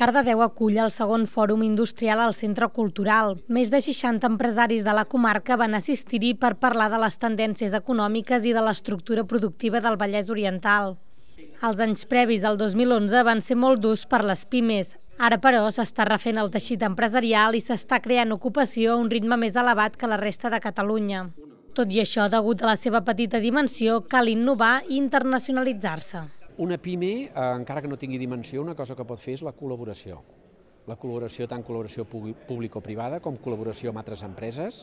Cardedeu acull el segon fòrum industrial al Centre Cultural. Més de 60 empresaris de la comarca van assistir-hi per parlar de les tendències econòmiques i de l'estructura productiva del Vallès Oriental. Els anys previs al 2011 van ser molt durs per les pimes. Ara, però, s'està refent el teixit empresarial i s'està creant ocupació a un ritme més elevat que la resta de Catalunya. Tot i això, degut a la seva petita dimensió, cal innovar i internacionalitzar-se. Una PIME, eh, encara que no tingui dimensió, una cosa que pot fer és la col·laboració. La col·laboració, tant col·laboració público-privada com col·laboració amb altres empreses.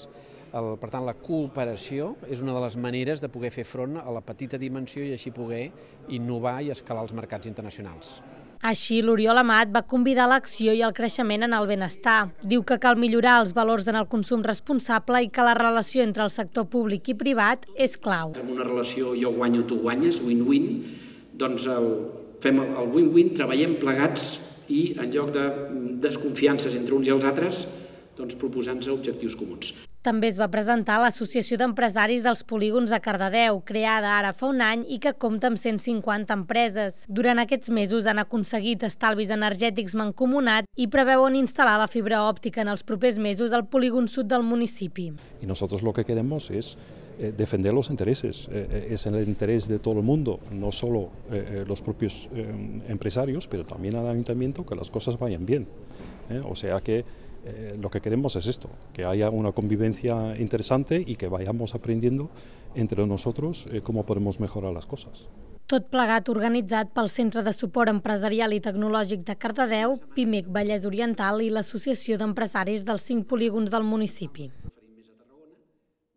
El, per tant, la cooperació és una de les maneres de poder fer front a la petita dimensió i així poder innovar i escalar els mercats internacionals. Així, l'Oriol Amat va convidar l'acció i el creixement en el benestar. Diu que cal millorar els valors en el consum responsable i que la relació entre el sector públic i privat és clau. En una relació jo guanyo, tu guanyes, win-win, doncs el, fem el win-win, treballem plegats i en lloc de desconfiances entre uns i els altres, doncs proposant-se objectius comuns. També es va presentar l'Associació d'Empresaris dels Polígons de Cardedeu, creada ara fa un any i que compta amb 150 empreses. Durant aquests mesos han aconseguit estalvis energètics mancomunat i preveuen instal·lar la fibra òptica en els propers mesos al polígon sud del municipi. I nosaltres lo que queremos es Eh, defender los intereses. Eh, eh, es el interés de todo el mundo, no solo los propios empresarios, pero también al ayuntamiento que las cosas vayan bien. O sea que lo que queremos es esto, que haya una convivencia interesante y que vayamos aprendiendo entre nosotros cómo podemos mejorar las cosas. Tot plegat organitzat pel Centre de Suport Empresarial y Tecnològic de Cardedeu, PIMEC Vallès Oriental y i Empresarios d'Empresaris dels 5 Polígonos del municipi.